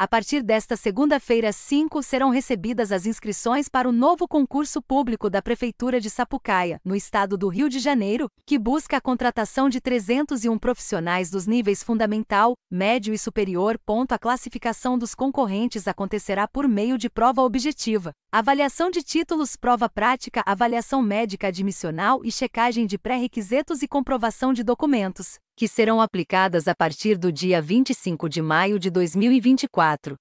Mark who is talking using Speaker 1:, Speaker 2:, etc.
Speaker 1: A partir desta segunda-feira, 5 serão recebidas as inscrições para o novo concurso público da Prefeitura de Sapucaia, no estado do Rio de Janeiro, que busca a contratação de 301 profissionais dos níveis fundamental, médio e superior. A classificação dos concorrentes acontecerá por meio de prova objetiva, avaliação de títulos, prova prática, avaliação médica admissional e checagem de pré-requisitos e comprovação de documentos que serão aplicadas a partir do dia 25 de maio de 2024,